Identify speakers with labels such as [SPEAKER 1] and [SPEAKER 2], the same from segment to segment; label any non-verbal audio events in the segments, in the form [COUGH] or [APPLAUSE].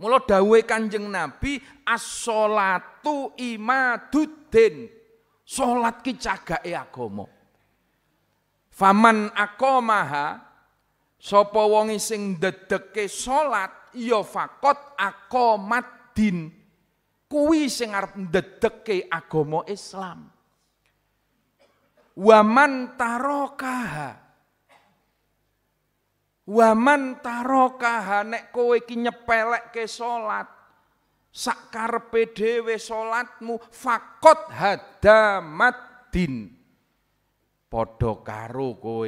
[SPEAKER 1] Mula dawuhe Kanjeng Nabi as-sholatu imaduddin. Salat ki cagake agama. Faman aqamaha sapa wonge sing Dedeke salat ya fakot aqamat din. Kuwi sing arep ndedeke agama Islam. Waman tarokaha Waman taroka hanek kowe iki nyepelekke ke Sak karepe dhewe salatmu fakot hadamat din. Padha karo kowe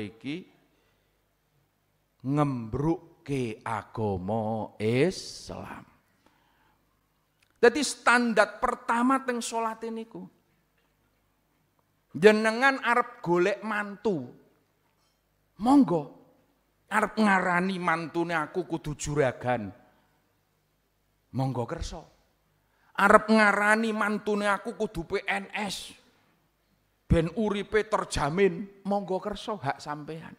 [SPEAKER 1] ngembruk ke agomo Islam. Jadi standar pertama teng salat niku. Jenengan Arab golek mantu. Monggo arep ngarani mantune aku kudu juragan. Monggo kersa. Arep ngarani mantune aku kudu PNS. Ben uripe terjamin, monggo kersa hak sampean.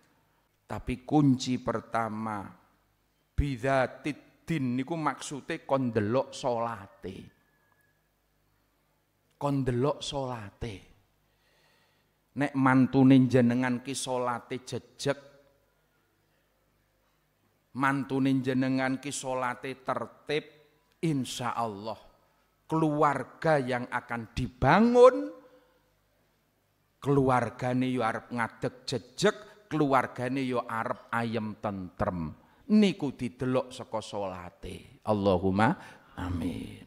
[SPEAKER 1] Tapi kunci pertama bisa din niku maksude kon delok salate. Kon delok salate. Nek mantune jenengan ki salate jejeg Mantunin jenengan ki solate tertib insya Allah keluarga yang akan dibangun keluarga keluargane yo ya arep ngadeg keluarga keluargane yo ya arep ayem tentrem niku didelok saka salate Allahumma amin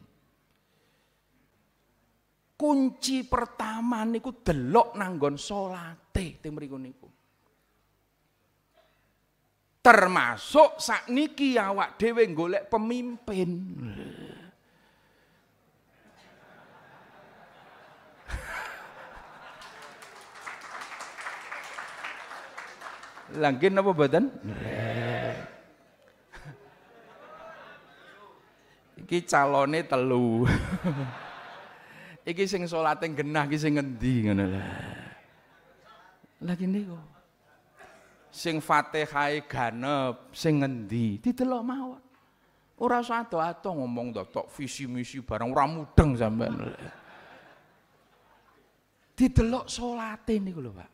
[SPEAKER 1] kunci pertama niku delok nanggon salate tim niku termasuk sakniki awak dhewe golek pemimpin. Langkin napa badan? Iki calone telu. iki sing salate genah iki sing ngendi ngono lho. lagi kene kok sing fatihai ganep, sing ngendi? Didelok mawon. Ora usah ado-ado ngomong tok visi misi bareng. ora mudeng sampean. Didelok salate niku lho, Pak.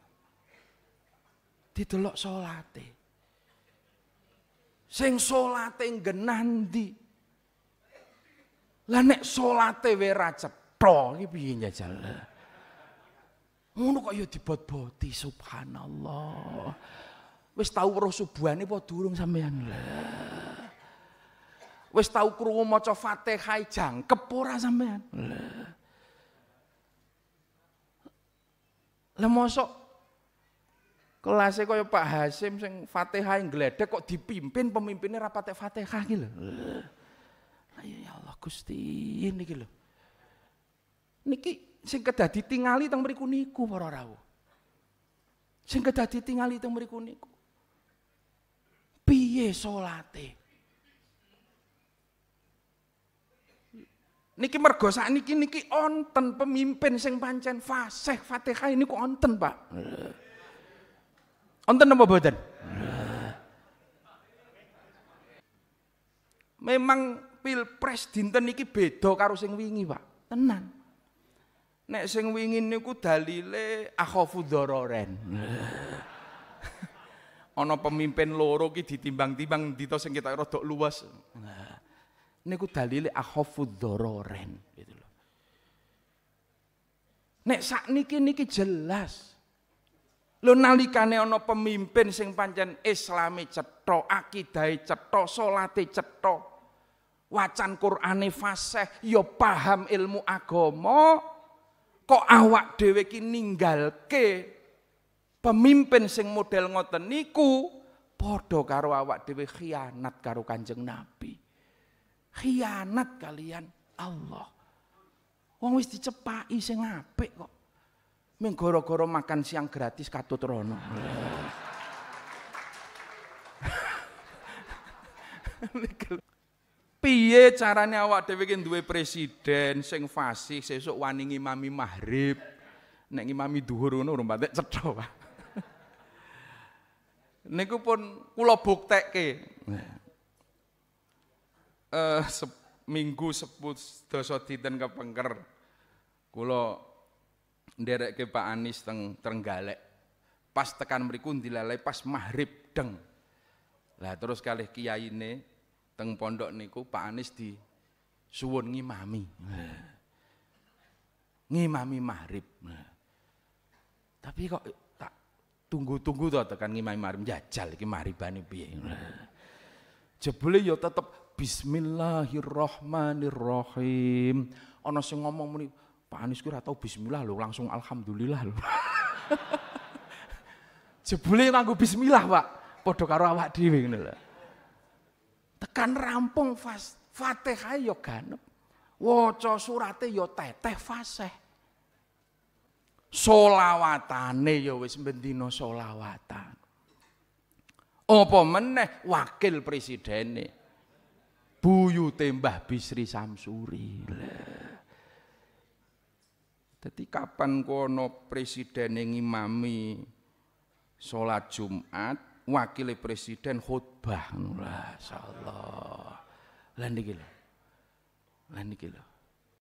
[SPEAKER 1] Didelok salate. Sing salate genah ndi? Lah nek salate wae ra cetha iki piye njajal? Ngono kok ya dibot-boti subhanallah. Wis tau roh subuhane apa durung sampean? Wis tau krungu maca Fatihah jangkep ora sampean? Lah. mosok kelasnya kaya Pak Hasim sing Fatihah yang gledek kok dipimpin pemimpinnya rapat Fatihah gitu. Ayo ya Allah Gusti niki lho. Niki sing kedah tingali teng mriku niku para rawuh. Sing kedah tingali teng mriku niku piye salate? Niki mergo niki niki onten pemimpin sing pancen fasih Fatihah ini ku onten, Pak. Onten apa boten? Memang pilpres dinten niki beda karo sing wingi, Pak. Tenan. Nek sing wingi niku dalile akhafu dzararen ana pemimpin loro ki ditimbang-timbang dita sing kita rodok luas. Nah, niku dalile akhafud dzororen gitu loh. Nek sakniki niki jelas. Lho nalikane ana pemimpin sing pancen islame cetha, akidahe cetha, salate cetha, wacan Qur'ane fasih, ya paham ilmu agama, kok awak dhewe ki ninggalke Pemimpin sing model ngoten niku padha karo awak dhewe khianat karo Kanjeng Nabi. Khianat kalian Allah. Wong wis dicepaki sing apik kok. Ming gara-gara makan siang gratis katut rono. [LAUGHS] Piye carane awak dhewe iki duwe presiden sing fasih sesuk wani ngimami maghrib. Nek ngimami dhuwur ngono ora patek Pak niku pun kula buktekke. Iya. Eh se minggu sepuluh dosa dinten kepengker kula nderekke Pak Anies teng Trenggalek. Pas tekan mriku dilalai pas maghrib deng. Lah terus kalih kiyaine teng pondok niku Pak Anies di suwun ngimami. Iya. Ngimami maghrib. Iya. Tapi kok tunggu-tunggu to tekan ngimai mari jajal iki bani piye. Jebule ya tetep bismillahirrahmanirrahim. Ana sing ngomong muni Pak Anies kuwi ora tau bismillah lho, langsung alhamdulillah lho. [LAUGHS] Jebule nganggo bismillah, Pak. Padha karo awak dhewe ngene lho. Tekan rampung fas, Fatihah ya ganep. Waca surate ya teteh fasih solawatane ya wis bendino solawatan. Apa meneh wakil presidene buyute tembah Bisri Samsuri. Dadi kapan kono yang imami solat Jumat, wakil presiden khutbah. Masyaallah. Lah niki lho.